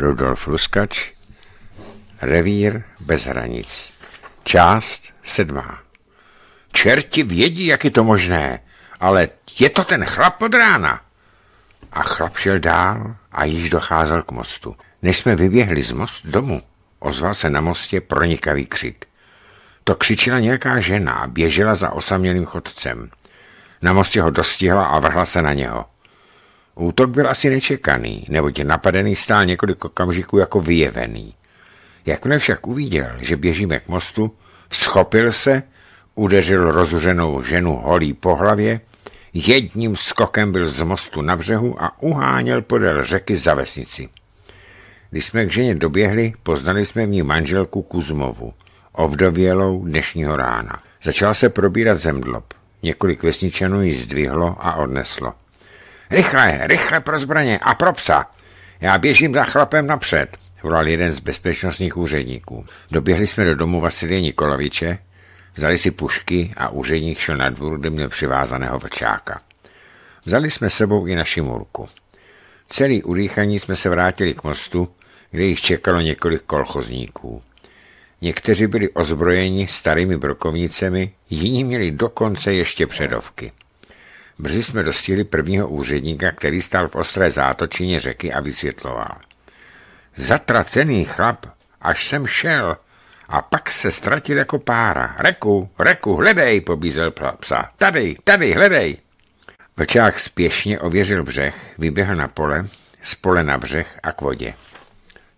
Rudolf Luskač, Revír bez hranic. Část sedmá. Čerti vědí, jak je to možné, ale je to ten chlap od rána. A chlap šel dál a již docházel k mostu. Než jsme vyběhli z most domu, ozval se na mostě pronikavý křik. To křičela nějaká žena, běžela za osamělým chodcem. Na mostě ho dostihla a vrhla se na něho. Útok byl asi nečekaný, neboť napadený stál několik okamžiků jako vyjevený. Jakmile však uviděl, že běžíme k mostu, schopil se, udeřil rozuřenou ženu holí po hlavě, jedním skokem byl z mostu na břehu a uháněl podél řeky za vesnici. Když jsme k ženě doběhli, poznali jsme v ní manželku Kuzmovu, ovdovělou dnešního rána. Začal se probírat zemdlob. Několik vesničanů ji zdvihlo a odneslo. Rychle, rychle pro zbraně a pro psa. Já běžím za chlapem napřed, volal jeden z bezpečnostních úředníků. Doběhli jsme do domu Vasilie Nikoloviče, vzali si pušky a úředník šel na dvůr, kde měl přivázaného vlčáka. Vzali jsme sebou i naši murku. Celý udýchaní jsme se vrátili k mostu, kde jich čekalo několik kolchozníků. Někteří byli ozbrojeni starými brokovnicemi, jiní měli dokonce ještě předovky. Brzy jsme dostihli prvního úředníka, který stál v ostré zátočině řeky a vysvětloval. Zatracený chlap, až jsem šel, a pak se ztratil jako pára. Reku, reku, hledej, pobízel psa. Tady, tady, hledej. Vlčák spěšně ověřil břeh, vyběhl na pole, z pole na břeh a k vodě.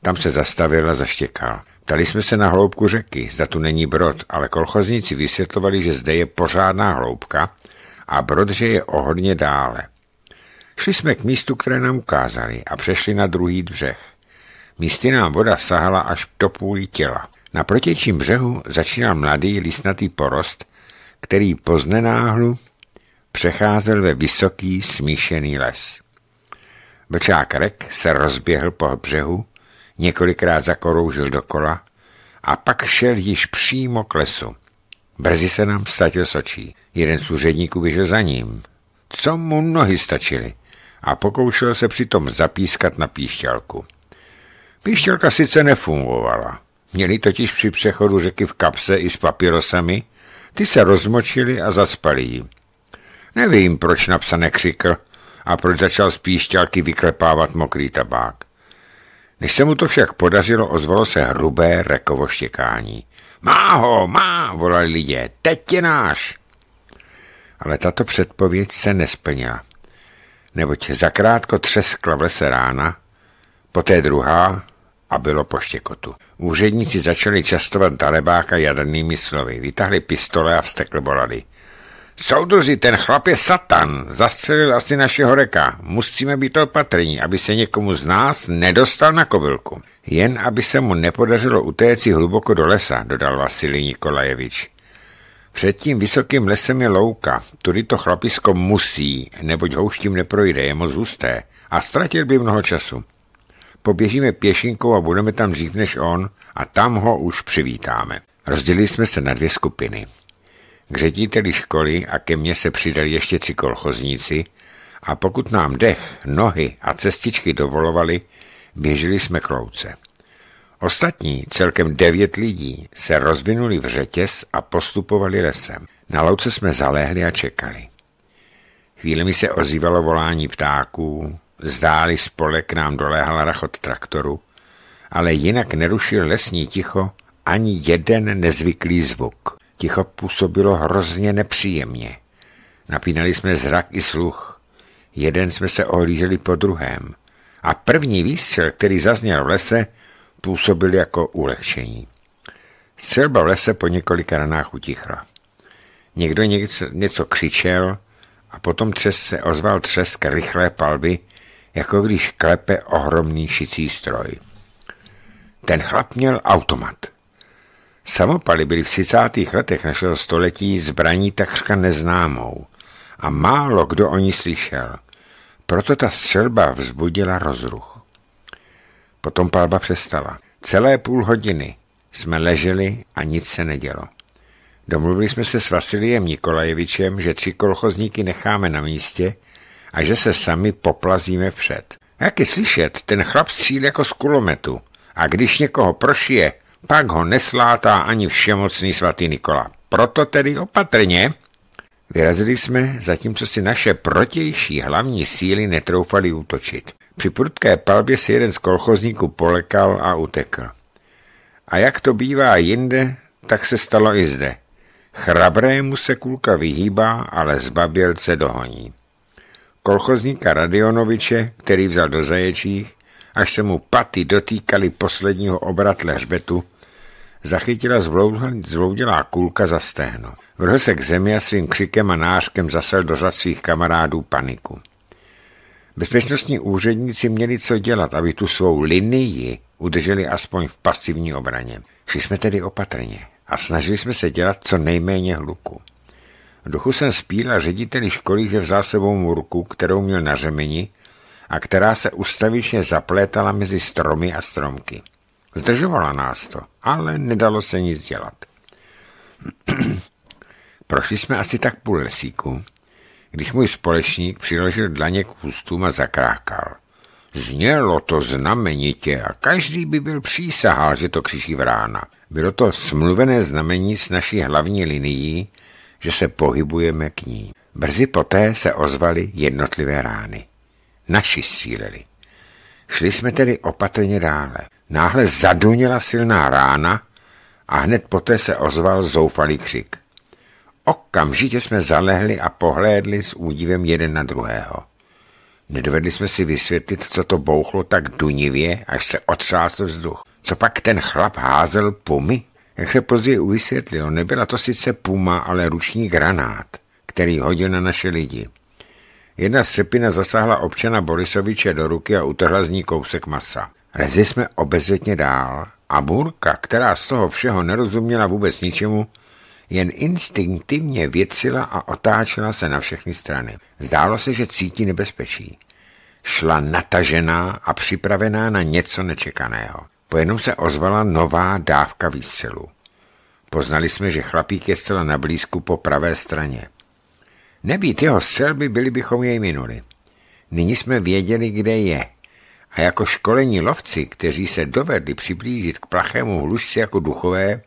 Tam se zastavil a zaštěkal. Ptali jsme se na hloubku řeky, zda tu není brod, ale kolchozníci vysvětlovali, že zde je pořádná hloubka a Brodře je o hodně dále. Šli jsme k místu, které nám ukázali a přešli na druhý břeh. Místy nám voda sahala až do půl těla. Na protějším břehu začínal mladý lisnatý porost, který poznenáhlu přecházel ve vysoký smíšený les. Vlčák Rek se rozběhl po břehu, několikrát zakoroužil dokola a pak šel již přímo k lesu. Brzy se nám statil sočí. Jeden z úředníků běžel za ním. Co mu nohy stačily? A pokoušel se přitom zapískat na píšťalku. Píšťalka sice nefungovala. Měli totiž při přechodu řeky v kapse i s papirosami, ty se rozmočili a zaspali jí. Nevím, proč napsané křikl a proč začal z píšťalky vyklepávat mokrý tabák. Než se mu to však podařilo, ozvalo se hrubé rekovo štěkání. Má ho, má, volali lidé, teď je náš ale tato předpověď se nesplnila, neboť zakrátko třeskla v lese rána, poté druhá a bylo po štěkotu. Úředníci začali častovat Dalebáka jadernými slovy, vytahli pistole a vstekl bolady. Soudruzi, ten chlap je satan, zastřelil asi našeho reka. Musíme být opatrní, aby se někomu z nás nedostal na kobylku. Jen aby se mu nepodařilo si hluboko do lesa, dodal Vasilij Nikolajevič. Před tím vysokým lesem je louka, tudy to chlapisko musí, neboť houštím neprojde, je moc husté a ztratil by mnoho času. Poběžíme pěšinkou a budeme tam dřív než on a tam ho už přivítáme. Rozdělili jsme se na dvě skupiny. K řediteli školy a ke mně se přidali ještě tři kolchozníci a pokud nám dech, nohy a cestičky dovolovali, běželi jsme k louce. Ostatní, celkem devět lidí, se rozvinuli v řetěz a postupovali lesem. Na louce jsme zalehli a čekali. mi se ozývalo volání ptáků, zdáli spole k nám doléhal rachot traktoru, ale jinak nerušil lesní ticho ani jeden nezvyklý zvuk. Ticho působilo hrozně nepříjemně. Napínali jsme zrak i sluch. Jeden jsme se ohlíželi po druhém. A první výstřel, který zazněl v lese, působil jako ulehčení. Střelba v lese po několika ranách utichla. Někdo něco, něco křičel a potom třes se ozval třesk rychlé palby, jako když klepe ohromný šicí stroj. Ten chlap měl automat. Samopaly byly v 30. letech našeho století zbraní takřka neznámou a málo kdo o ní slyšel. Proto ta střelba vzbudila rozruch. Potom palba přestala. Celé půl hodiny jsme leželi a nic se nedělo. Domluvili jsme se s Vasilijem Nikolajevičem, že tři kolchozníky necháme na místě a že se sami poplazíme vpřed. Jak je slyšet, ten chlap střílí jako z kulometu a když někoho prošije, pak ho neslátá ani všemocný svatý Nikola. Proto tedy opatrně. Vyrazili jsme, zatímco si naše protější hlavní síly netroufali útočit. Při prudké palbě si jeden z kolchozníků polekal a utekl. A jak to bývá jinde, tak se stalo i zde. Chrabrému se kulka vyhýbá, ale zbabělce dohoní. Kolchozníka Radionoviče, který vzal do zaječích, až se mu paty dotýkali posledního obratle hřbetu, zachytila zvloudělá kulka za stehno. Vrhl se k zemi a svým křikem a nářkem zasel do řad svých kamarádů paniku. Bezpečnostní úředníci měli co dělat, aby tu svou linii udrželi aspoň v pasivní obraně. Šli jsme tedy opatrně a snažili jsme se dělat co nejméně hluku. V duchu jsem spíla řediteli školy, že vzal sebou murku, kterou měl na řemeni a která se ustavičně zaplétala mezi stromy a stromky. Zdržovala nás to, ale nedalo se nic dělat. Prošli jsme asi tak půl lesíku, když můj společník přiložil dlaně k ústům a zakrákal. Znělo to znamenitě a každý by byl přísahal, že to v rána. Bylo to smluvené znamení s naší hlavní linií, že se pohybujeme k ní. Brzy poté se ozvaly jednotlivé rány. Naši stříleli. Šli jsme tedy opatrně dále. Náhle zadunila silná rána a hned poté se ozval zoufalý křik. Okamžitě jsme zalehli a pohlédli s údivem jeden na druhého. Nedovedli jsme si vysvětlit, co to bouchlo tak dunivě, až se otřásl vzduch. Co pak ten chlap házel pumy? Jak se později uvysvětlil, nebyla to sice puma, ale ruční granát, který hodil na naše lidi. Jedna sepina zasáhla občana Borisoviče do ruky a utrhla z ní kousek masa. Lezli jsme obezřetně dál a Burka, která z toho všeho nerozuměla vůbec ničemu, jen instinktivně věcila a otáčela se na všechny strany. Zdálo se, že cítí nebezpečí. Šla natažená a připravená na něco nečekaného. Pojenom se ozvala nová dávka výstřelu. Poznali jsme, že chlapík je zcela na blízku po pravé straně. Nebýt jeho střelby, byli bychom jej minuli. Nyní jsme věděli, kde je. A jako školení lovci, kteří se dovedli přiblížit k plachému hlušci jako duchové,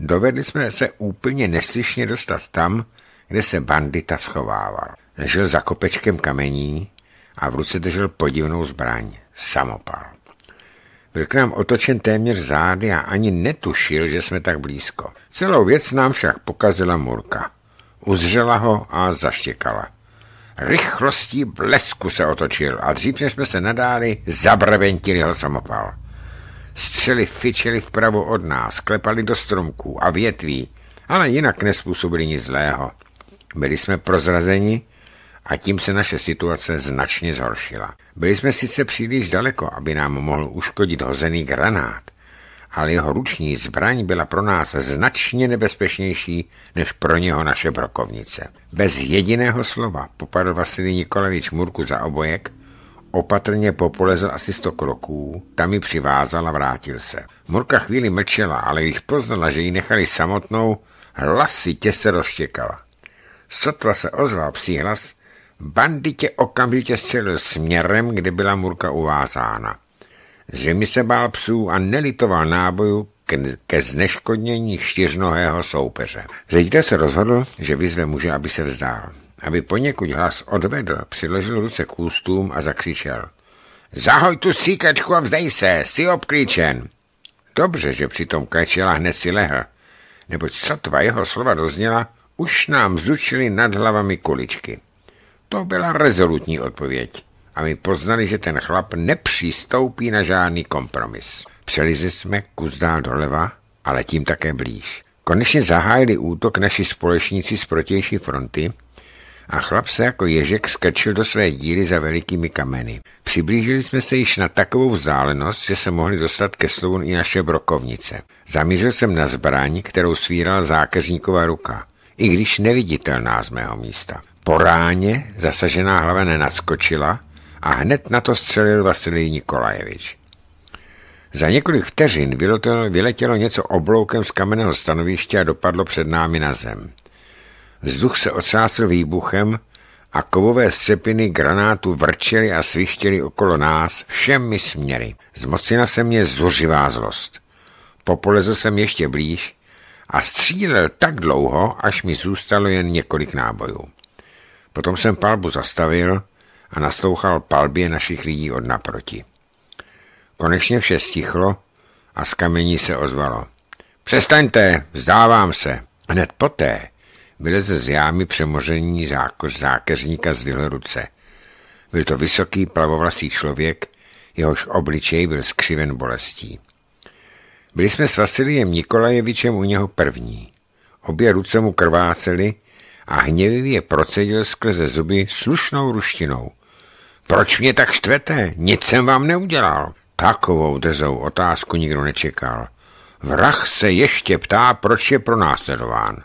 dovedli jsme se úplně neslyšně dostat tam, kde se bandita schovával. Žil za kopečkem kamení a v ruce držel podivnou zbraň, samopal. Byl k nám otočen téměř zády a ani netušil, že jsme tak blízko. Celou věc nám však pokazila Murka. Uzřela ho a zaštěkala. Rychlostí blesku se otočil a dřív, než jsme se nadáli, zabrventili ho samopal. Střely fičely vpravo od nás, klepaly do stromků a větví, ale jinak nespůsobili nic zlého. Byli jsme prozrazeni a tím se naše situace značně zhoršila. Byli jsme sice příliš daleko, aby nám mohl uškodit hozený granát, ale jeho ruční zbraň byla pro nás značně nebezpečnější než pro něho naše brokovnice. Bez jediného slova popadl Vasily Nikolavič Murku za obojek Opatrně popolezl asi sto kroků, tam ji přivázal a vrátil se. Morka chvíli mlčela, ale když poznala, že ji nechali samotnou, hlasitě se rozštěkala. Sotva se ozval psí hlas, banditě okamžitě střelil směrem, kde byla Murka uvázána. Zřejmě se bál psů a nelitoval náboju ke zneškodnění čtyřnohého soupeře. Ředitel se rozhodl, že vyzve muže, aby se vzdál aby poněkud hlas odvedl, přiložil ruce k ústům a zakřičel. Zahoj tu stříkačku a vzdej se, jsi obklíčen. Dobře, že přitom klečela hned si lehl, neboť sotva jeho slova dozněla, už nám zručili nad hlavami kuličky. To byla rezolutní odpověď a my poznali, že ten chlap nepřistoupí na žádný kompromis. Přelizli jsme kus dál doleva, ale tím také blíž. Konečně zahájili útok naši společníci z protější fronty a chlap se jako ježek skrčil do své díry za velikými kameny. Přiblížili jsme se již na takovou vzdálenost, že se mohli dostat ke slovu i naše brokovnice. Zamířil jsem na zbraň, kterou svírala zákazníková ruka, i když neviditelná z mého místa. Po ráně zasažená hlava nenadskočila a hned na to střelil Vasilij Nikolajevič. Za několik vteřin vyletělo něco obloukem z kamenného stanoviště a dopadlo před námi na zem. Vzduch se otřásl výbuchem a kovové střepiny granátu vrčely a svištěly okolo nás všemi směry. Zmocnila se mě zuřivá zlost. Popolezl jsem ještě blíž a střílel tak dlouho, až mi zůstalo jen několik nábojů. Potom jsem palbu zastavil a naslouchal palbě našich lidí od naproti. Konečně vše stichlo a z kamení se ozvalo. Přestaňte, vzdávám se. Hned poté vyleze z jámy přemožení zákoř zákeřníka z ruce. Byl to vysoký plavovlasý člověk, jehož obličej byl skřiven bolestí. Byli jsme s Vasilijem Nikolajevičem u něho první. Obě ruce mu krvácely a hněvivě procedil skrze zuby slušnou ruštinou. Proč mě tak štvete? Nic jsem vám neudělal. Takovou drzou otázku nikdo nečekal. Vrah se ještě ptá, proč je pronásledován.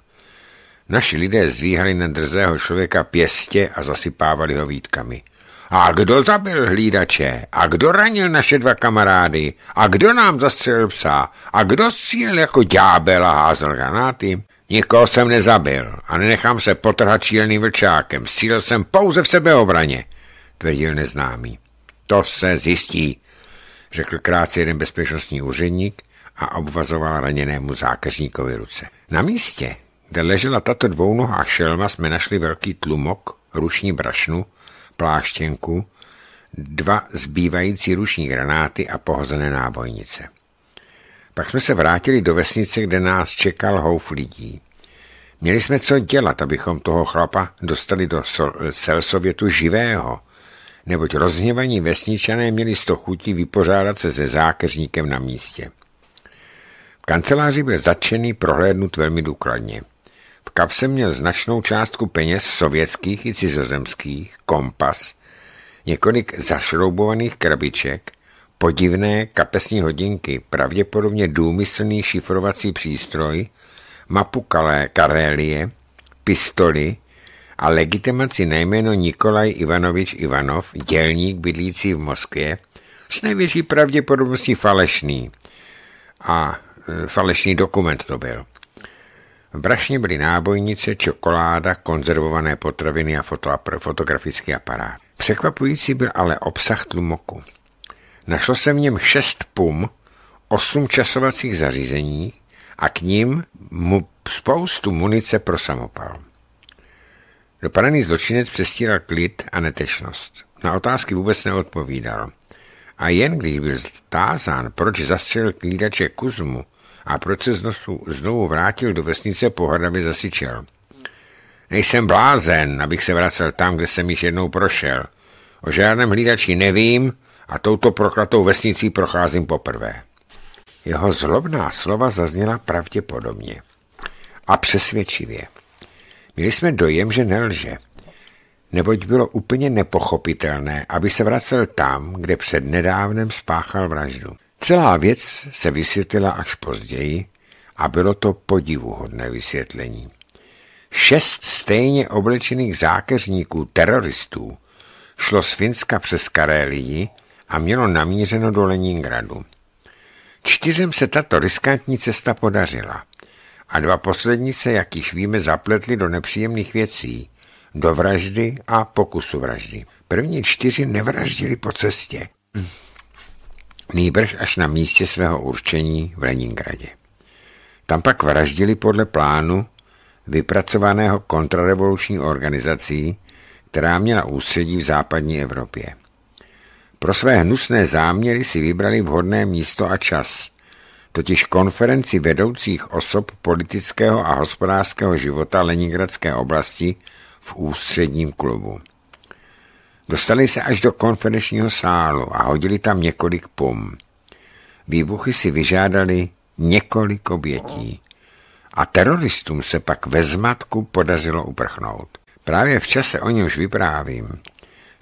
Naši lidé zvíhali na drzého člověka pěstě a zasypávali ho výtkami. A kdo zabil hlídače? A kdo ranil naše dva kamarády? A kdo nám zastřelil psa? A kdo střílel jako ďábel a házel granáty? Nikoho jsem nezabil a nenechám se potrhat šíleným vlčákem. Střílel jsem pouze v sebeobraně, tvrdil neznámý. To se zjistí, řekl krátce jeden bezpečnostní úředník a obvazoval raněnému zákeřníkovi ruce. Na místě kde ležela tato dvounohá šelma, jsme našli velký tlumok, ruční brašnu, pláštěnku, dva zbývající ruční granáty a pohozené nábojnice. Pak jsme se vrátili do vesnice, kde nás čekal houf lidí. Měli jsme co dělat, abychom toho chlapa dostali do Selsovětu živého, neboť rozněvaní vesničané měli sto chutí vypořádat se se zákeřníkem na místě. V kanceláři byl začený prohlédnut velmi důkladně kapse měl značnou částku peněz sovětských i cizozemských, kompas, několik zašroubovaných krabiček, podivné kapesní hodinky, pravděpodobně důmyslný šifrovací přístroj, mapu Kalé, Karélie, pistoli a legitimaci nejméno Nikolaj Ivanovič Ivanov, dělník bydlící v Moskvě, s největší pravděpodobností falešný. A e, falešný dokument to byl. V brašně byly nábojnice, čokoláda, konzervované potraviny a fotografický aparát. Překvapující byl ale obsah tlumoku. Našlo se v něm šest pum, osm časovacích zařízení a k ním mu spoustu munice pro samopal. Dopadaný zločinec přestíral klid a netečnost. Na otázky vůbec neodpovídal. A jen když byl tázán, proč zastřelil klídače Kuzmu, a proč se znosu, znovu vrátil do vesnice po hradavě zasičel. Nejsem blázen, abych se vracel tam, kde jsem již jednou prošel. O žádném hlídači nevím a touto proklatou vesnicí procházím poprvé. Jeho zlobná slova zazněla pravděpodobně a přesvědčivě. Měli jsme dojem, že nelže, neboť bylo úplně nepochopitelné, aby se vracel tam, kde před nedávnem spáchal vraždu. Celá věc se vysvětlila až později a bylo to podivuhodné vysvětlení. Šest stejně oblečených zákeřníků teroristů šlo z Finska přes Karelii a mělo namířeno do Leningradu. Čtyřem se tato riskantní cesta podařila a dva poslední se, jak již víme, zapletli do nepříjemných věcí, do vraždy a pokusu vraždy. První čtyři nevraždili po cestě nýbrž až na místě svého určení v Leningradě. Tam pak vraždili podle plánu vypracovaného kontrarevoluční organizací, která měla ústředí v západní Evropě. Pro své hnusné záměry si vybrali vhodné místo a čas, totiž konferenci vedoucích osob politického a hospodářského života Leningradské oblasti v ústředním klubu. Dostali se až do konferenčního sálu a hodili tam několik pom. Výbuchy si vyžádali několik obětí a teroristům se pak ve zmatku podařilo uprchnout. Právě v čase o němž vyprávím,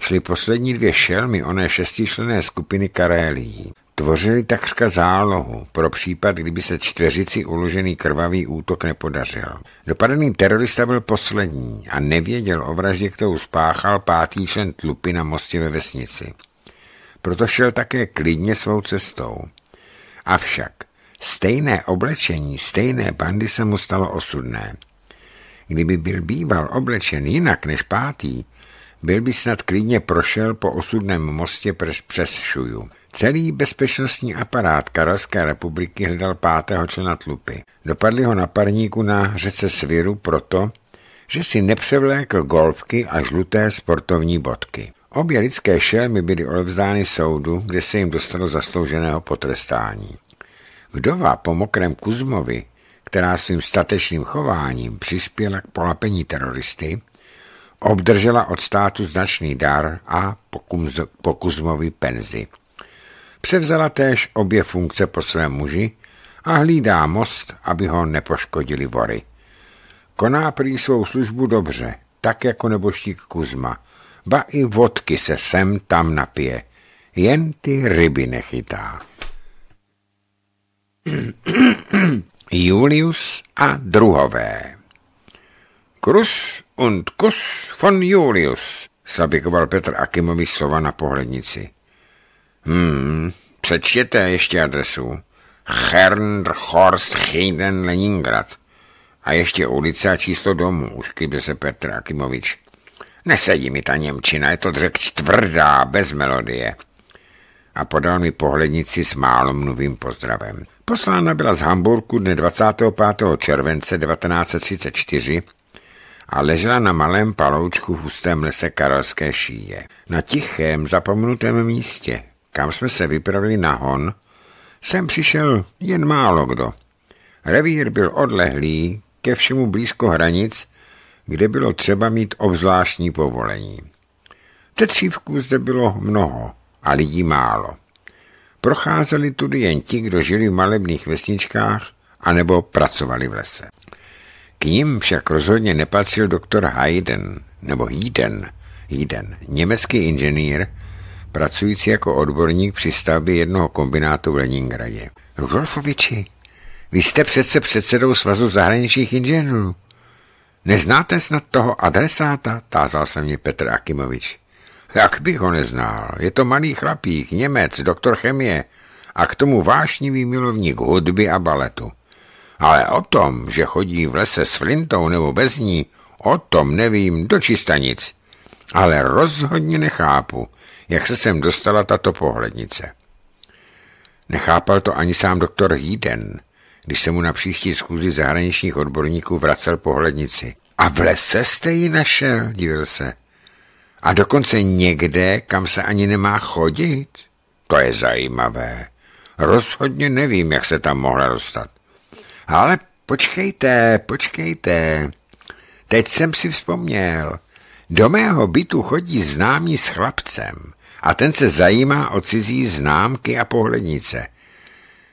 šly poslední dvě šelmy oné šestičlené skupiny Karelií. Tvořili takřka zálohu pro případ, kdyby se čtveřici uložený krvavý útok nepodařil. Dopadený terorista byl poslední a nevěděl o vraždě, kterou spáchal pátý člen tlupy na mostě ve vesnici. Proto šel také klidně svou cestou. Avšak stejné oblečení, stejné bandy se mu stalo osudné. Kdyby byl býval oblečen jinak než pátý, byl by snad klidně prošel po osudném mostě přes, Šuju. Celý bezpečnostní aparát Karelské republiky hledal pátého člena tlupy. Dopadli ho na parníku na řece Sviru proto, že si nepřevlékl golfky a žluté sportovní bodky. Obě lidské šelmy byly odevzdány soudu, kde se jim dostalo zaslouženého potrestání. Vdova po mokrém Kuzmovi, která svým statečným chováním přispěla k polapení teroristy, obdržela od státu značný dar a po, po Kuzmovi penzi. Převzala též obě funkce po svém muži a hlídá most, aby ho nepoškodili vory. Koná prý svou službu dobře, tak jako neboštík Kuzma. Ba i vodky se sem tam napije. Jen ty ryby nechytá. Julius a druhové. Krus und kus von Julius, sabikoval Petr Akimovi slova na pohlednici. Hmm, přečtěte ještě adresu. Chernhorst Heiden Leningrad. A ještě ulice a číslo domu, kýbe se Petr Akimovič. Nesedí mi ta Němčina, je to dřek tvrdá, bez melodie. A podal mi pohlednici s mluvým pozdravem. Poslána byla z Hamburku dne 25. července 1934 a ležela na malém paloučku v hustém lese Karelské šíje. Na tichém, zapomenutém místě, kam jsme se vypravili na hon, sem přišel jen málo kdo. Revír byl odlehlý, ke všemu blízko hranic, kde bylo třeba mít obzvláštní povolení. Tetřívků zde bylo mnoho a lidí málo. Procházeli tudy jen ti, kdo žili v malebných vesničkách anebo pracovali v lese. K ním však rozhodně nepatřil doktor Hayden, nebo Hayden, Hayden, německý inženýr, pracující jako odborník při stavbě jednoho kombinátu v Leningradě. Rudolfoviči, vy jste přece předsedou Svazu zahraničních inženýrů. Neznáte snad toho adresáta? Tázal se mě Petr Akimovič. Jak bych ho neznal? Je to malý chlapík, Němec, doktor chemie a k tomu vášnivý milovník hudby a baletu. Ale o tom, že chodí v lese s flintou nebo bez ní, o tom nevím do nic. Ale rozhodně nechápu, jak se sem dostala tato pohlednice. Nechápal to ani sám doktor Hýden, když se mu na příští schůzi zahraničních odborníků vracel pohlednici. A v lese jste ji našel, divil se. A dokonce někde, kam se ani nemá chodit. To je zajímavé. Rozhodně nevím, jak se tam mohla dostat. Ale počkejte, počkejte. Teď jsem si vzpomněl. Do mého bytu chodí známý s chlapcem a ten se zajímá o cizí známky a pohlednice.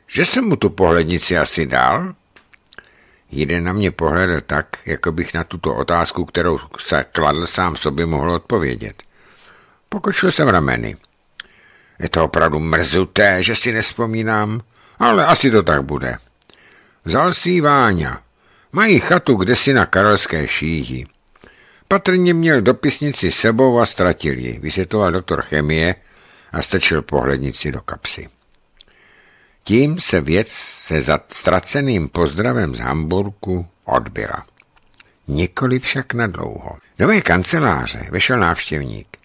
Že jsem mu tu pohlednici asi dal? Jeden na mě pohledl tak, jako bych na tuto otázku, kterou se kladl sám sobě, mohl odpovědět. Pokočil jsem rameny. Je to opravdu mrzuté, že si nespomínám, ale asi to tak bude. Vzal si Váňa. Mají chatu kdesi na Karelské šíji. Patrně měl dopisnici sebou a ztratil ji, vysvětloval doktor chemie a strčil pohlednici do kapsy. Tím se věc se za ztraceným pozdravem z Hamburku odbyla. Nikoli však na dlouho. Do mé kanceláře vešel návštěvník.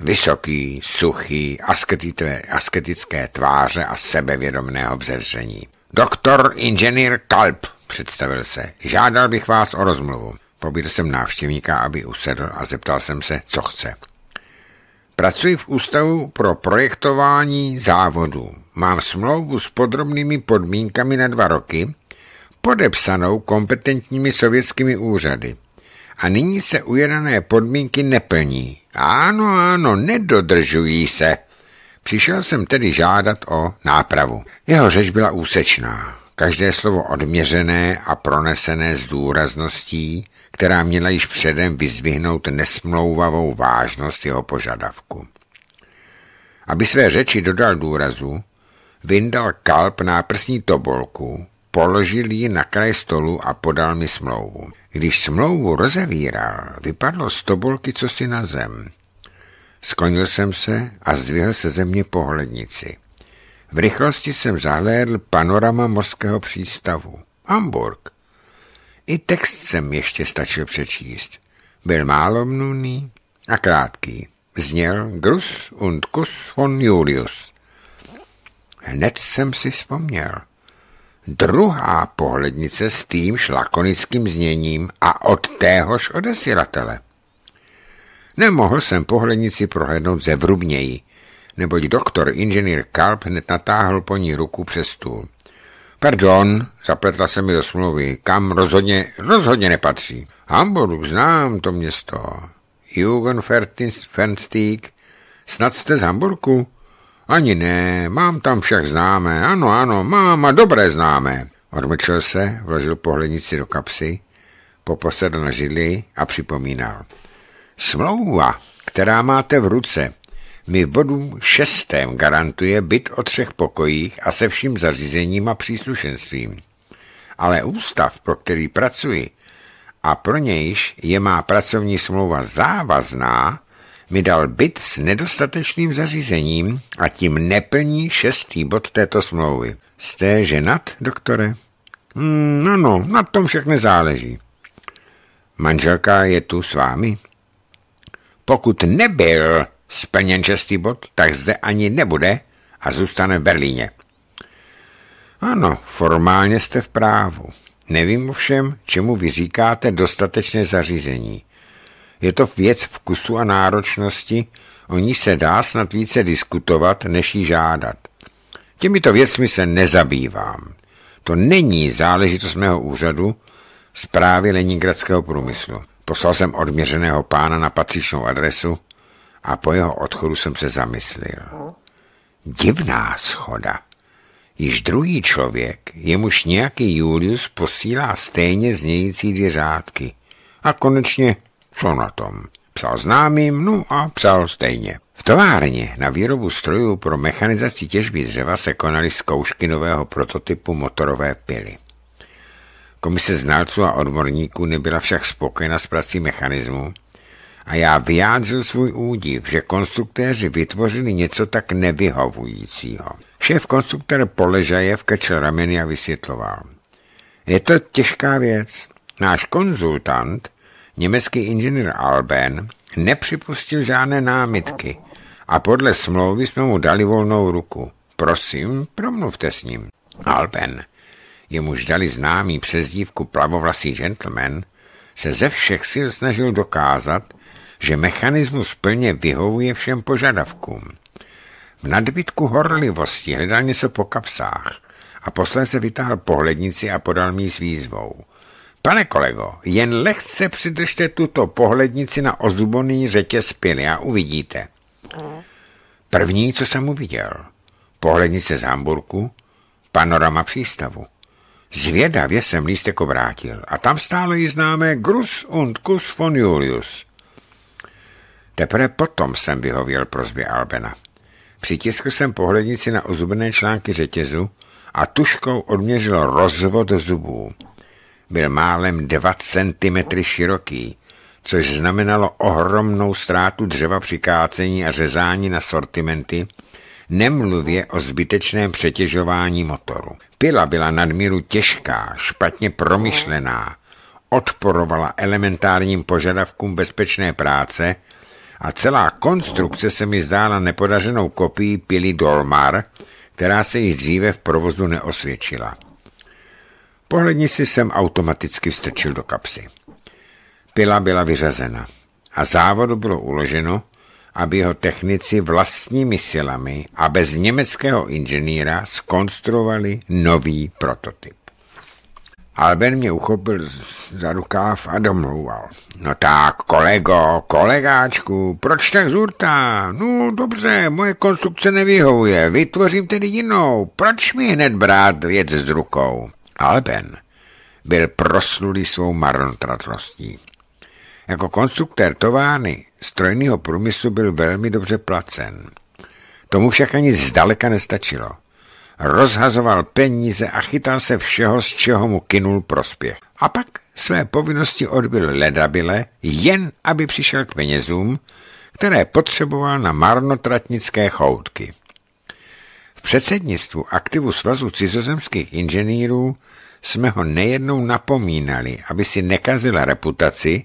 Vysoký, suchý, asketické, asketické tváře a sebevědomného vzezření. Doktor inženýr Kalp představil se. Žádal bych vás o rozmluvu. Pobídl jsem návštěvníka, aby usedl a zeptal jsem se, co chce. Pracuji v ústavu pro projektování závodu. Mám smlouvu s podrobnými podmínkami na dva roky, podepsanou kompetentními sovětskými úřady. A nyní se ujedané podmínky neplní. Ano, ano, nedodržují se. Přišel jsem tedy žádat o nápravu. Jeho řeč byla úsečná. Každé slovo odměřené a pronesené s důrazností, která měla již předem vyzvihnout nesmlouvavou vážnost jeho požadavku. Aby své řeči dodal důrazu, vyndal kalp náprsní tobolku, položil ji na kraj stolu a podal mi smlouvu. Když smlouvu rozevíral, vypadlo z tobolky cosi na zem. Sklonil jsem se a zdvihl se ze mě pohlednici. V rychlosti jsem zahlédl panorama mořského přístavu. Hamburg. I text jsem ještě stačil přečíst. Byl málo mnuný a krátký. Zněl Grus und Kus von Julius. Hned jsem si vzpomněl. Druhá pohlednice s tým šlakonickým zněním a od téhož odesilatele. Nemohl jsem pohlednici prohlédnout vrubněji neboť doktor inženýr Karp hned natáhl po ní ruku přes stůl. Pardon, zapletla se mi do smlouvy, kam rozhodně, rozhodně nepatří. Hamburg, znám to město. Jürgen Fernstieg, snad jste z Hamburku? Ani ne, mám tam však známé, ano, ano, mám a dobré známé. Odmlčil se, vložil pohlednici do kapsy, poposedl na židli a připomínal. Smlouva, která máte v ruce, mi v bodu šestém garantuje byt o třech pokojích a se vším zařízením a příslušenstvím. Ale ústav, pro který pracuji, a pro nějž je má pracovní smlouva závazná, mi dal byt s nedostatečným zařízením a tím neplní šestý bod této smlouvy. Jste ženat, doktore? Mm, ano, na tom všechno záleží. Manželka je tu s vámi? Pokud nebyl, splněn šestý bod, tak zde ani nebude a zůstane v Berlíně. Ano, formálně jste v právu. Nevím ovšem, čemu vy říkáte dostatečné zařízení. Je to věc vkusu a náročnosti, o ní se dá snad více diskutovat, než ji žádat. Těmito věcmi se nezabývám. To není záležitost mého úřadu, zprávy leningradského průmyslu. Poslal jsem odměřeného pána na patřičnou adresu a po jeho odchodu jsem se zamyslil. Divná schoda. Již druhý člověk, jemuž nějaký Julius posílá stejně znějící dvě řádky. A konečně, co na tom? Psal známým, no a psal stejně. V továrně na výrobu strojů pro mechanizaci těžby dřeva se konaly zkoušky nového prototypu motorové pily. Komise znalců a odborníků nebyla však spokojena s prací mechanismu, a já vyjádřil svůj údiv, že konstruktéři vytvořili něco tak nevyhovujícího. Šéf konstruktor Poležajev kečel rameny a vysvětloval. Je to těžká věc. Náš konzultant, německý inženýr Alben, nepřipustil žádné námitky a podle smlouvy jsme mu dali volnou ruku. Prosím, promluvte s ním. Alben, jemuž dali známý přezdívku plavovlasý gentleman, se ze všech sil snažil dokázat, že mechanismus plně vyhovuje všem požadavkům. V nadbytku horlivosti hledal něco po kapsách a posléze vytáhl pohlednici a podal mi s výzvou. Pane kolego, jen lehce přidržte tuto pohlednici na ozuboný řetěz pily a uvidíte. První, co jsem uviděl, pohlednice z Hamburku, panorama přístavu. Zvědavě jsem lístek obrátil a tam stálo ji známé Grus und Kus von Julius. Teprve potom jsem vyhověl prozbě Albena. Přitiskl jsem pohlednici na ozubené články řetězu a tuškou odměřil rozvod zubů. Byl málem 2 cm široký, což znamenalo ohromnou ztrátu dřeva při kácení a řezání na sortimenty, nemluvě o zbytečném přetěžování motoru. Pila byla nadmíru těžká, špatně promyšlená, odporovala elementárním požadavkům bezpečné práce a celá konstrukce se mi zdála nepodařenou kopií pily Dolmar, která se již dříve v provozu neosvědčila. Pohledně si jsem automaticky vstrčil do kapsy. Pila byla vyřazena a závodu bylo uloženo, aby jeho technici vlastními silami a bez německého inženýra skonstruovali nový prototyp. Albert mě uchopil za rukáv a domlouval. No tak, kolego, kolegáčku, proč tak zurtá? No dobře, moje konstrukce nevyhovuje, vytvořím tedy jinou. Proč mi hned brát věc s rukou? Alben byl proslulý svou marnotratností. Jako konstruktér továrny strojního průmyslu byl velmi dobře placen. Tomu však ani zdaleka nestačilo – rozhazoval peníze a chytal se všeho, z čeho mu kinul prospěch. A pak své povinnosti odbyl ledabile, jen aby přišel k penězům, které potřeboval na marnotratnické choutky. V předsednictvu aktivu Svazu cizozemských inženýrů jsme ho nejednou napomínali, aby si nekazil reputaci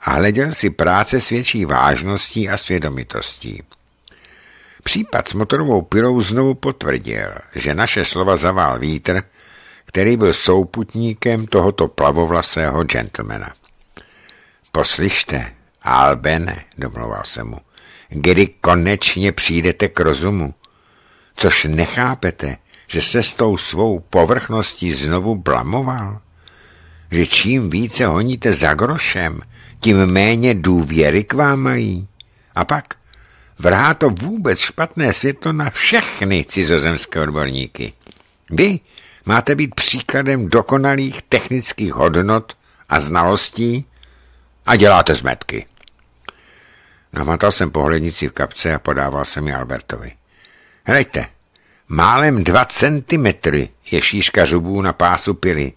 a hleděl si práce s větší vážností a svědomitostí. Případ s motorovou pirou znovu potvrdil, že naše slova zavál vítr, který byl souputníkem tohoto plavovlasého gentlemana. Poslyšte, Albene, domlouval se mu, kdy konečně přijdete k rozumu, což nechápete, že se s tou svou povrchností znovu blamoval, že čím více honíte za grošem, tím méně důvěry k vám mají. A pak vrhá to vůbec špatné světlo na všechny cizozemské odborníky. Vy máte být příkladem dokonalých technických hodnot a znalostí a děláte zmetky. Nahmatal jsem pohlednici v kapce a podával jsem ji Albertovi. Hleďte, málem dva centimetry je šířka zubů na pásu pily.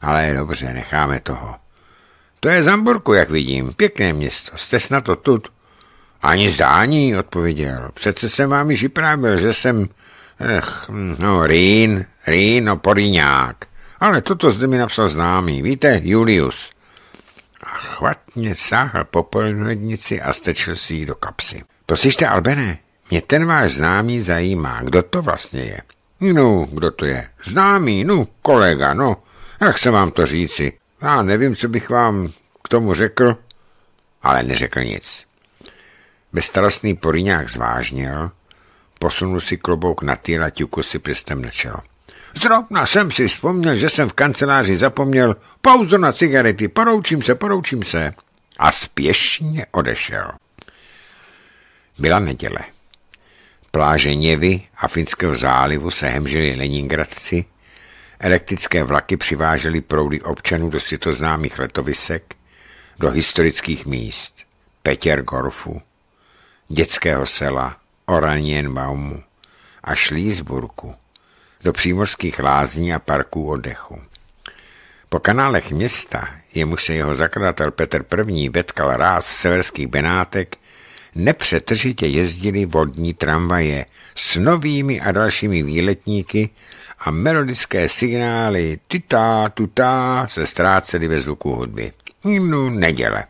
Ale je dobře, necháme toho. To je Zamburku, jak vidím, pěkné město. Jste snad to tut? Ani zdání, odpověděl. Přece jsem vám již vyprávěl, že jsem... Ech, no, Rýn, Rýn, oporiňák. Ale toto zde mi napsal známý. Víte, Julius. A chvatně sáhl po polnodnici a stečil si ji do kapsy. Poslyšte, Albene, mě ten váš známý zajímá, kdo to vlastně je. No, kdo to je? Známý, no, kolega, no. Jak se vám to říci? Já nevím, co bych vám k tomu řekl, ale neřekl nic. Bezstarostný poryňák zvážnil, posunul si klobouk na týl a ťuku si prstem na čelo. Zrovna jsem si vzpomněl, že jsem v kanceláři zapomněl pauzu na cigarety, poroučím se, poroučím se. A spěšně odešel. Byla neděle. Pláže Něvy a Finského zálivu se hemžili Leningradci, elektrické vlaky přivážely proudy občanů do světoznámých letovisek, do historických míst, Petěr Gorfu, dětského sela Oranienbaumu a Šlízburku do přímořských lázní a parků oddechu. Po kanálech města, jemuž se jeho zakladatel Petr I. vetkal ráz severských Benátek, nepřetržitě jezdili vodní tramvaje s novými a dalšími výletníky a melodické signály tytá, tutá se ztrácely ve zvuku hudby. Hymnu neděle.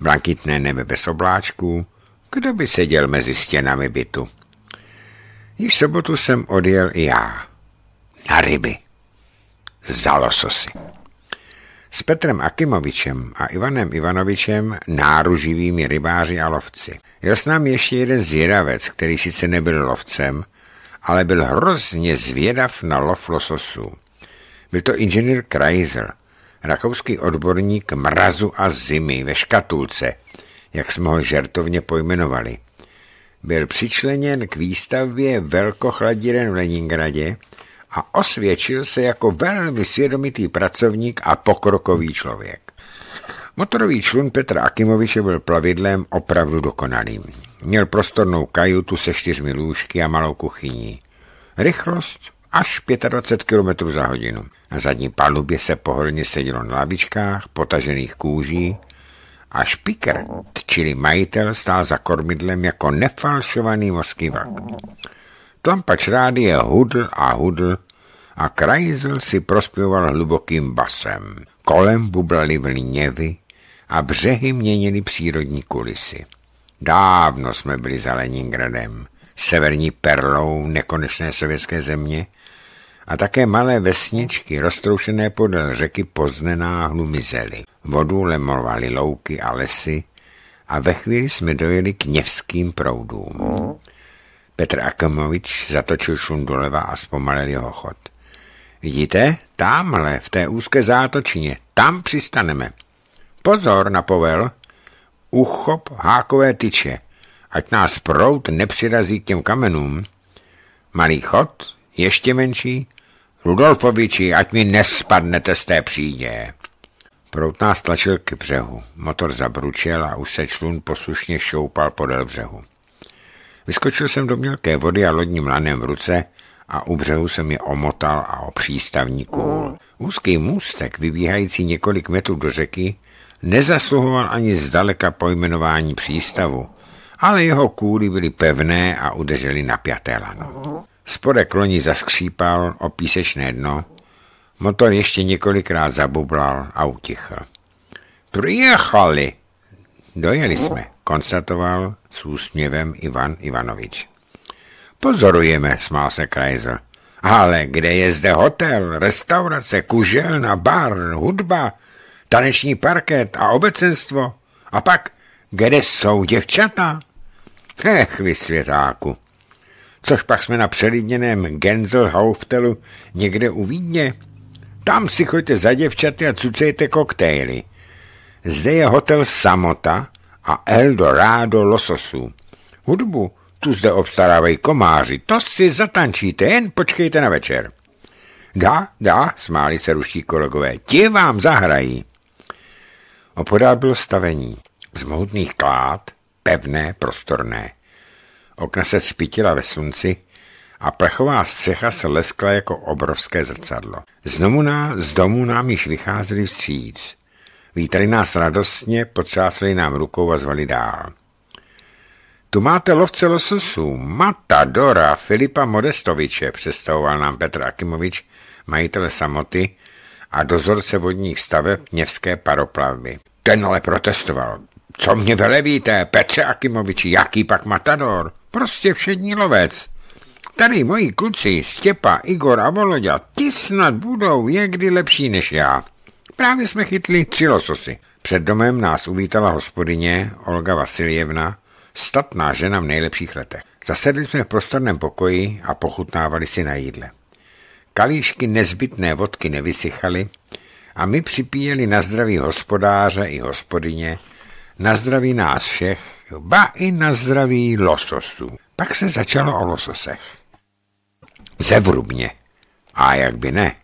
Blankitné nebe bez obláčků, kdo by seděl mezi stěnami bytu? Již sobotu jsem odjel i já. Na ryby. Za lososy. S Petrem Akimovičem a Ivanem Ivanovičem náruživými rybáři a lovci. Jel s námi ještě jeden zvědavec, který sice nebyl lovcem, ale byl hrozně zvědav na lov lososů. Byl to inženýr Kreiser, rakouský odborník mrazu a zimy ve škatulce, jak jsme ho žertovně pojmenovali. Byl přičleněn k výstavbě velkochladíren v Leningradě a osvědčil se jako velmi svědomitý pracovník a pokrokový člověk. Motorový člun Petra Akimoviče byl plavidlem opravdu dokonalým. Měl prostornou kajutu se čtyřmi lůžky a malou kuchyní. Rychlost až 25 km za hodinu. Na zadní palubě se pohodlně sedělo na lavičkách, potažených kůží, a špiker, čili majitel, stál za kormidlem jako nefalšovaný mořský vak. Tlampač je hudl a hudl a Krajzl si prospěval hlubokým basem. Kolem bublali vlněvy a břehy měnily přírodní kulisy. Dávno jsme byli za Leningradem, severní perlou nekonečné sovětské země a také malé vesničky roztroušené podél řeky Poznená hlumizely vodu lemovaly louky a lesy a ve chvíli jsme dojeli k něvským proudům. Petr Akamovič zatočil šum doleva a zpomalil jeho chod. Vidíte, tamhle, v té úzké zátočině, tam přistaneme. Pozor na povel, uchop hákové tyče, ať nás prout nepřirazí k těm kamenům. Malý chod, ještě menší, Rudolfoviči, ať mi nespadnete z té přídě. Prout nás tlačil k břehu. Motor zabručel a už se člun poslušně šoupal podél břehu. Vyskočil jsem do mělké vody a lodním lanem v ruce a u břehu jsem je omotal a o přístavní kůl. Úzký můstek, vybíhající několik metrů do řeky, nezasluhoval ani zdaleka pojmenování přístavu, ale jeho kůly byly pevné a udržely napjaté lano. Spodek loni zaskřípal o písečné dno Motor ještě několikrát zabublal a utichl. Prijechali! Dojeli jsme, konstatoval s úsměvem Ivan Ivanovič. Pozorujeme, smál se Krajzer. Ale kde je zde hotel, restaurace, kuželna, bar, hudba, taneční parket a obecenstvo? A pak, kde jsou děvčata? Ech, vy světáku. Což pak jsme na přelidněném Genzelhauftelu někde u Vídně tam si choďte za děvčaty a cucejte koktejly. Zde je hotel Samota a Eldorado lososů. Hudbu tu zde obstarávají komáři. To si zatančíte, jen počkejte na večer. Dá, dá, smáli se ruští kolegové, ti vám zahrají. Opodál bylo stavení z mohutných klád, pevné, prostorné. Okna se spítila ve slunci, a plechová střecha se leskla jako obrovské zrcadlo. Z domu, ná, z domu nám již vycházeli vstříc. Vítali nás radostně, potřásli nám rukou a zvali dál. Tu máte lovce lososů, Matadora Filipa Modestoviče, představoval nám Petr Akimovič, majitel samoty a dozorce vodních staveb Měvské paroplavby. Ten ale protestoval. Co mě velevíte, Petře Akimoviči, jaký pak Matador? Prostě všední lovec. Tady moji kluci, Stěpa, Igor a Voloďa, ti snad budou někdy lepší než já. Právě jsme chytli tři lososy. Před domem nás uvítala hospodyně Olga Vasiljevna, statná žena v nejlepších letech. Zasedli jsme v prostorném pokoji a pochutnávali si na jídle. Kalíšky nezbytné vodky nevysychaly a my připíjeli na zdraví hospodáře i hospodyně, na zdraví nás všech, ba i na zdraví lososů. Pak se začalo o lososech. Zevrubně. A jak by ne?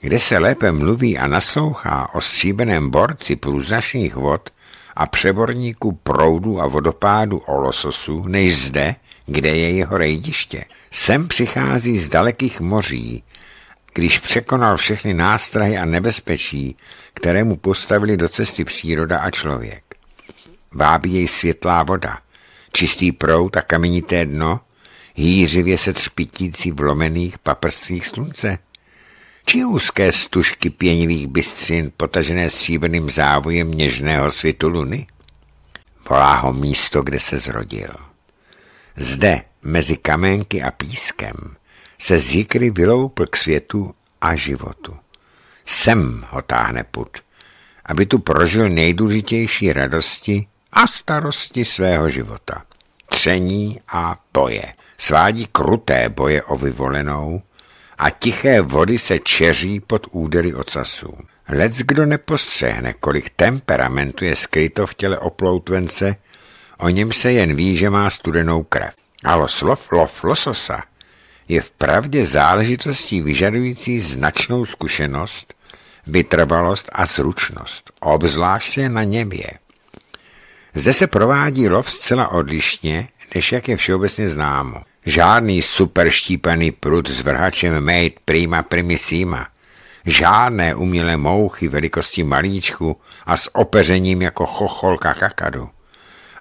Kde se lépe mluví a naslouchá o stříbeném borci průzašních vod a přeborníku proudu a vodopádu o lososu, než zde, kde je jeho rejdiště. Sem přichází z dalekých moří, když překonal všechny nástrahy a nebezpečí, které mu postavili do cesty příroda a člověk. Vábí jej světlá voda, čistý prout a kamenité dno, hýřivě se třpitící v lomených paprscích slunce? Či úzké stužky pěnivých bystřin potažené stříbrným závojem něžného svitu luny? Volá ho místo, kde se zrodil. Zde, mezi kamenky a pískem, se zíkry vyloupl k světu a životu. Sem ho táhne put, aby tu prožil nejdůležitější radosti a starosti svého života. Tření a poje svádí kruté boje o vyvolenou a tiché vody se čeří pod údery ocasů. Lec kdo nepostřehne, kolik temperamentu je skryto v těle oploutvence, o něm se jen ví, že má studenou krev. Ale loslov lov lososa je v pravdě záležitostí vyžadující značnou zkušenost, vytrvalost a zručnost, obzvláště na něm Zde se provádí lov zcela odlišně, než jak je všeobecně známo. Žádný superštípený prut s vrhačem made prima primisima. Žádné umělé mouchy velikosti malíčku a s opeřením jako chocholka kakadu.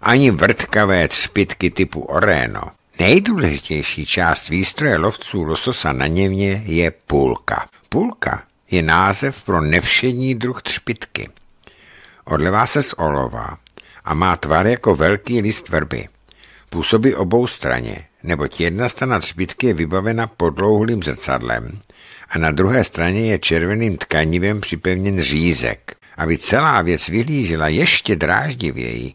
Ani vrtkavé třpitky typu oréno. Nejdůležitější část výstroje lovců lososa na němě je půlka. Půlka je název pro nevšední druh třpitky. Odlevá se z olova a má tvar jako velký list vrby. Působí obou straně, neboť jedna strana třpitky je vybavena podlouhlým zrcadlem a na druhé straně je červeným tkanivem připevněn řízek. Aby celá věc vyhlížela ještě dráždivěji,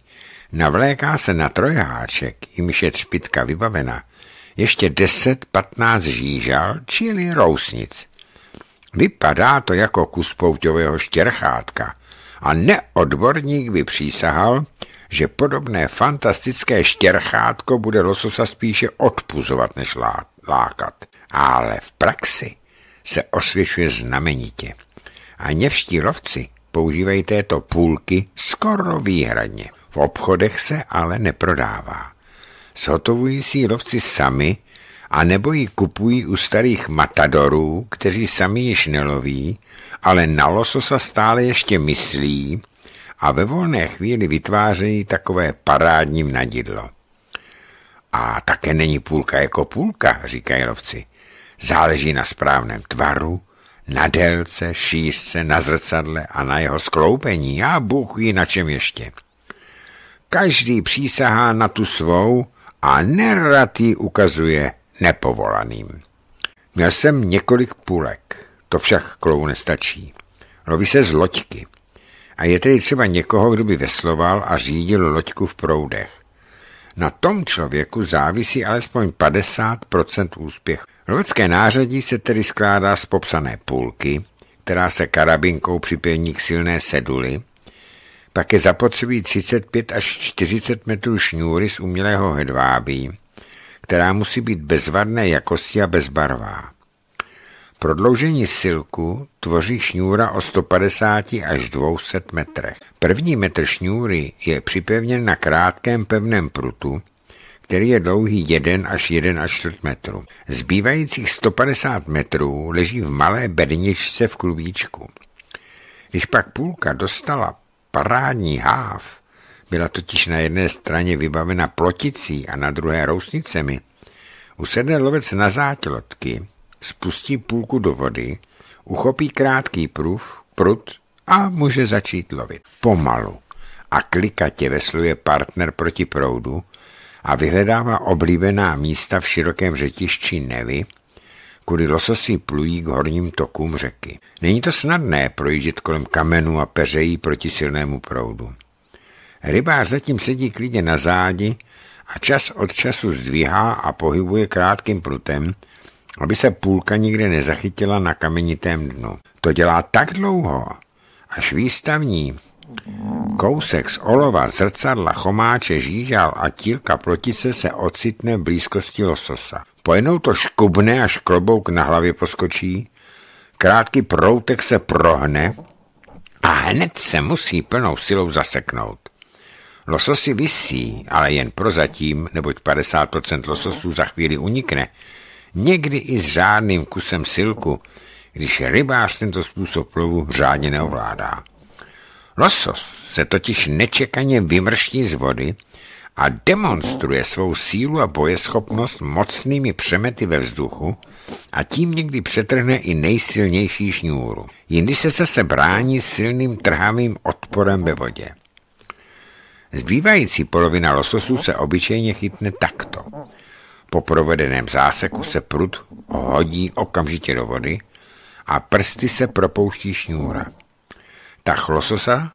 navléká se na trojháček, jimž je třpitka vybavena, ještě 10-15 žížal, čili rousnic. Vypadá to jako kus pouťového štěrchátka a neodborník by přísahal, že podobné fantastické štěrchátko bude lososa spíše odpuzovat než lákat. Ale v praxi se osvěšuje znamenitě. A něvští lovci používají této půlky skoro výhradně. V obchodech se ale neprodává. Zhotovují si lovci sami a nebo ji kupují u starých matadorů, kteří sami již neloví, ale na lososa stále ještě myslí a ve volné chvíli vytvářejí takové parádní mnadidlo. A také není půlka jako půlka, říkají lovci. Záleží na správném tvaru, na délce, šířce, na zrcadle a na jeho skloupení a Bůh ví na čem ještě. Každý přísahá na tu svou a nerad ji ukazuje nepovolaným. Měl jsem několik půlek, to však klou nestačí. Loví se z loďky – a je tedy třeba někoho, kdo by vesloval a řídil loďku v proudech. Na tom člověku závisí alespoň 50% úspěchu. Lovecké nářadí se tedy skládá z popsané půlky, která se karabinkou připění k silné seduli, pak je zapotřebí 35 až 40 metrů šňůry z umělého hedvábí, která musí být bezvadné jakosti a bezbarvá. Prodloužení silku tvoří šňůra o 150 až 200 metrech. První metr šňůry je připevněn na krátkém pevném prutu, který je dlouhý 1 až 1 až 4 metru. Zbývajících 150 metrů leží v malé bedničce v klubíčku. Když pak půlka dostala parádní háv, byla totiž na jedné straně vybavena ploticí a na druhé rousnicemi, usedne lovec na zátilotky, spustí půlku do vody, uchopí krátký prův, prut a může začít lovit. Pomalu a klikatě vesluje partner proti proudu a vyhledává oblíbená místa v širokém řetišči Nevy, kudy lososy plují k horním tokům řeky. Není to snadné projíždět kolem kamenů a peřejí proti silnému proudu. Rybář zatím sedí klidně na zádi a čas od času zdvíhá a pohybuje krátkým prutem, aby se půlka nikdy nezachytila na kamenitém dnu. To dělá tak dlouho, až výstavní kousek z olova, zrcadla, chomáče, žížal a tílka protice se ocitne v blízkosti lososa. Pojednou to škubne až klobouk na hlavě poskočí, krátký proutek se prohne a hned se musí plnou silou zaseknout. Lososy vysí, ale jen prozatím, neboť 50% lososů za chvíli unikne, někdy i s žádným kusem silku, když rybář tento způsob plovu řádně neovládá. Losos se totiž nečekaně vymrští z vody a demonstruje svou sílu a bojeschopnost mocnými přemety ve vzduchu a tím někdy přetrhne i nejsilnější šňůru. Jindy se zase brání silným trhavým odporem ve vodě. Zbývající polovina lososů se obyčejně chytne takto – po provedeném záseku se prut hodí okamžitě do vody a prsty se propouští šňůra. Ta lososa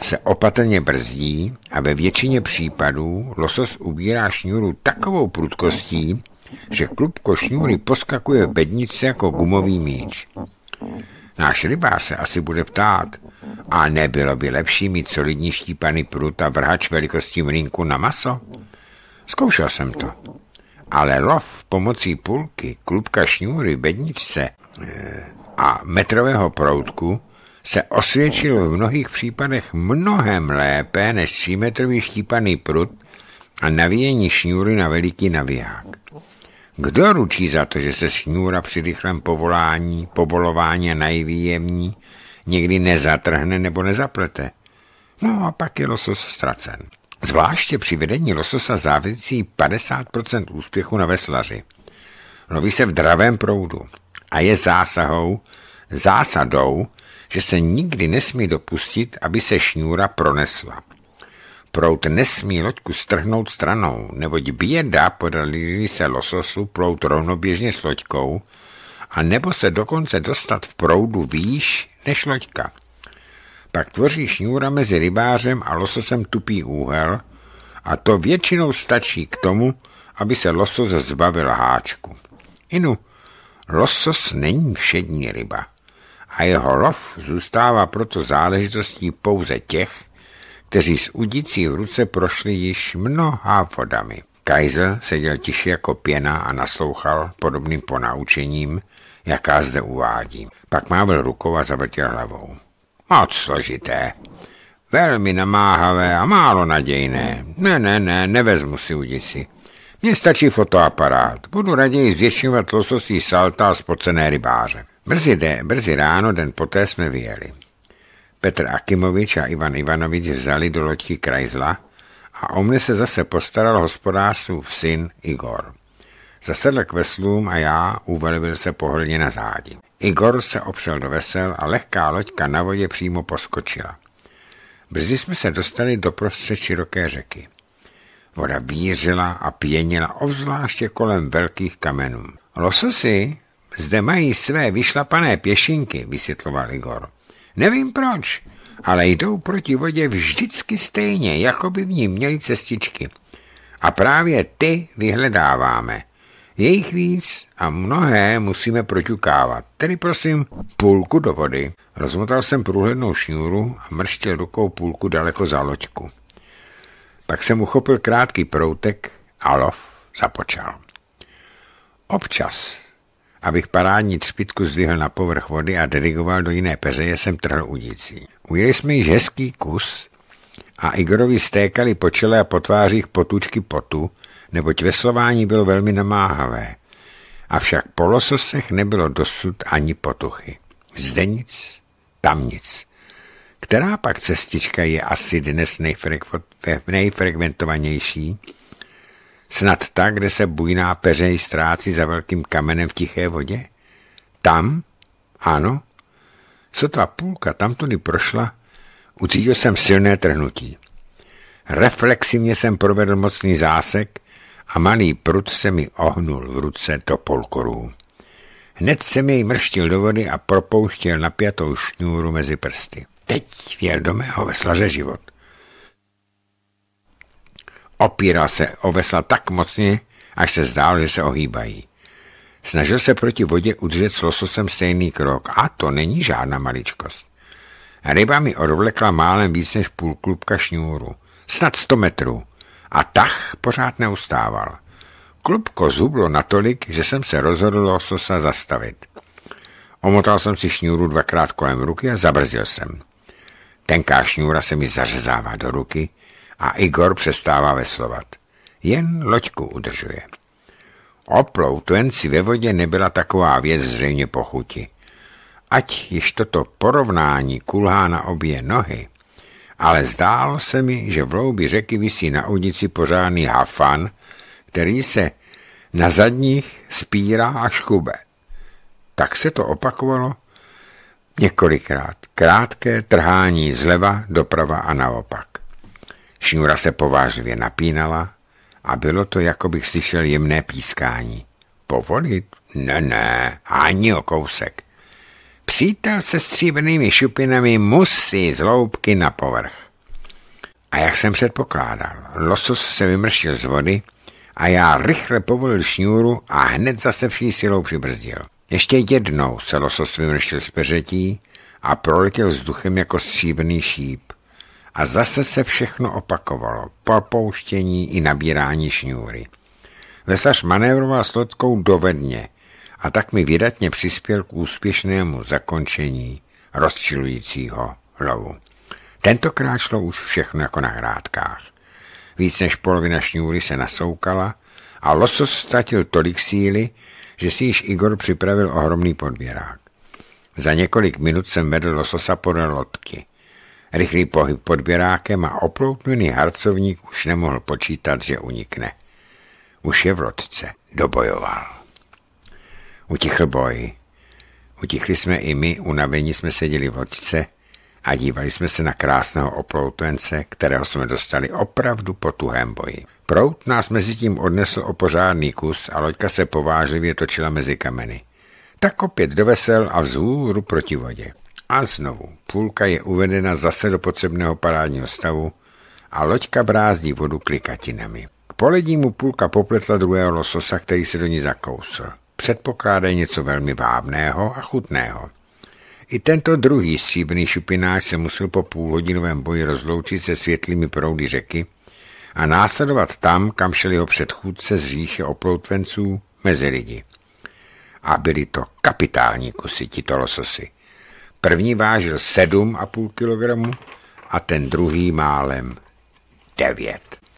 se opatrně brzdí a ve většině případů losos ubírá šňůru takovou prudkostí, že klubko šňůry poskakuje v bednici jako gumový míč. Náš rybář se asi bude ptát, a nebylo by lepší mít solidní štípaný prut a vrhač velikosti mlínku na maso? Zkoušel jsem to ale lov pomocí půlky, klubka šňůry, bedničce eh, a metrového proutku se osvědčil v mnohých případech mnohem lépe než třímetrový štípaný prut a navíjení šňůry na veliký naviják. Kdo ručí za to, že se šňůra při rychlém povolání, povolování a nejvýjemní někdy nezatrhne nebo nezaplete? No a pak je losos ztracen. Zvláště při vedení lososa závisí 50% úspěchu na veslaři. Loví se v dravém proudu a je zásahou, zásadou, že se nikdy nesmí dopustit, aby se šňůra pronesla. Prout nesmí loďku strhnout stranou, neboť běda podalí se lososu prout rovnoběžně s loďkou, a nebo se dokonce dostat v proudu výš než loďka. Tak tvoří šňůra mezi rybářem a lososem tupý úhel a to většinou stačí k tomu, aby se losos zbavil háčku. Inu, losos není všední ryba a jeho lov zůstává proto záležitostí pouze těch, kteří s udicí v ruce prošli již mnoha vodami. Kaiser seděl tiše jako pěna a naslouchal podobným ponaučením, jaká zde uvádím. Pak mávil rukou a zavrtěl hlavou. Moc složité. Velmi namáhavé a málo nadějné. Ne, ne, ne, nevezmu si udisi. Mně stačí fotoaparát. Budu raději zvětšovat lososí salta a spocené rybáře. Brzy, de, brzy ráno, den poté jsme vyjeli. Petr Akimovič a Ivan Ivanovič vzali do loďky Krajzla a o mne se zase postaral hospodářův syn Igor. Zasedl k veslům a já uvelibil se pohodlně na zádi. Igor se opřel do vesel a lehká loďka na vodě přímo poskočila. Brzy jsme se dostali do prostřed široké řeky. Voda vířila a pěnila, ovzvláště kolem velkých kamenů. Lososy zde mají své vyšlapané pěšinky, vysvětloval Igor. Nevím proč, ale jdou proti vodě vždycky stejně, jako by v ní měli cestičky. A právě ty vyhledáváme. Je jich víc a mnohé musíme proťukávat. Tedy prosím, půlku do vody. Rozmotal jsem průhlednou šňůru a mrštil rukou půlku daleko za loďku. Pak jsem uchopil krátký proutek a lov započal. Občas, abych parádní třpitku zdvihl na povrch vody a dirigoval do jiné peřeje, jsem trhl udící. Ujeli jsme již hezký kus a Igorovi stékali po čele a po tvářích potůčky potu, neboť veslování bylo velmi namáhavé. Avšak po lososech nebylo dosud ani potuchy. Zde nic, tam nic. Která pak cestička je asi dnes nejfrekventovanější? Snad ta, kde se bujná peřej ztrácí za velkým kamenem v tiché vodě? Tam? Ano. Sotva půlka tamtudy prošla, ucítil jsem silné trhnutí. Reflexivně jsem provedl mocný zásek, a malý prut se mi ohnul v ruce do polkorů. Hned se mi jej mrštil do vody a propouštěl napjatou šňůru mezi prsty. Teď věl do mého veslaře život. Opíral se o vesla tak mocně, až se zdál, že se ohýbají. Snažil se proti vodě udržet s lososem stejný krok a to není žádná maličkost. Ryba mi odvlekla málem víc než půl klubka šňůru, snad sto metrů. A tah pořád neustával. Klubko zublo natolik, že jsem se rozhodl lososa zastavit. Omotal jsem si šňůru dvakrát kolem ruky a zabrzil jsem. Tenká šňůra se mi zařezává do ruky a Igor přestává veslovat. Jen loďku udržuje. Oplout jen si ve vodě nebyla taková věc zřejmě pochuti. Ať již toto porovnání kulhá na obě nohy, ale zdálo se mi, že v loubi řeky visí na udici pořádný hafan, který se na zadních spírá a škube. Tak se to opakovalo několikrát. Krátké trhání zleva, doprava a naopak. Šňura se povážlivě napínala a bylo to, jako bych slyšel jemné pískání. Povolit? Ne, ne, ani o kousek. Přítel se stříbrnými šupinami musí z hloubky na povrch. A jak jsem předpokládal, losos se vymrštil z vody a já rychle povolil šňůru a hned zase vší silou přibrzdil. Ještě jednou se losos vymrštil z peřetí a proletěl vzduchem jako stříbrný šíp. A zase se všechno opakovalo, popouštění i nabírání šňůry. Vesař manévroval s lodkou dovedně, a tak mi vydatně přispěl k úspěšnému zakončení rozčilujícího lovu. Tentokrát šlo už všechno jako na hrádkách. Víc než polovina šňůry se nasoukala a losos ztratil tolik síly, že si již Igor připravil ohromný podběrák. Za několik minut jsem vedl lososa podle lodky. Rychlý pohyb podběrákem a oploutněný harcovník už nemohl počítat, že unikne. Už je v lodce. Dobojoval. Utichl boj. Utichli jsme i my, unavení jsme seděli v loďce a dívali jsme se na krásného oploutence, kterého jsme dostali opravdu po tuhém boji. Prout nás mezi tím odnesl o pořádný kus a loďka se povážlivě točila mezi kameny. Tak opět dovesel a vzhůru proti vodě. A znovu, půlka je uvedena zase do potřebného parádního stavu a loďka brázdí vodu klikatinami. K polednímu půlka popletla druhého lososa, který se do ní zakousl předpokládají něco velmi vábného a chutného. I tento druhý stříbrný šupinář se musel po půlhodinovém boji rozloučit se světlými proudy řeky a následovat tam, kam šel jeho předchůdce z říše oploutvenců mezi lidi. A byli to kapitální kusy tito lososy. První vážil 7,5 kg a ten druhý málem 9.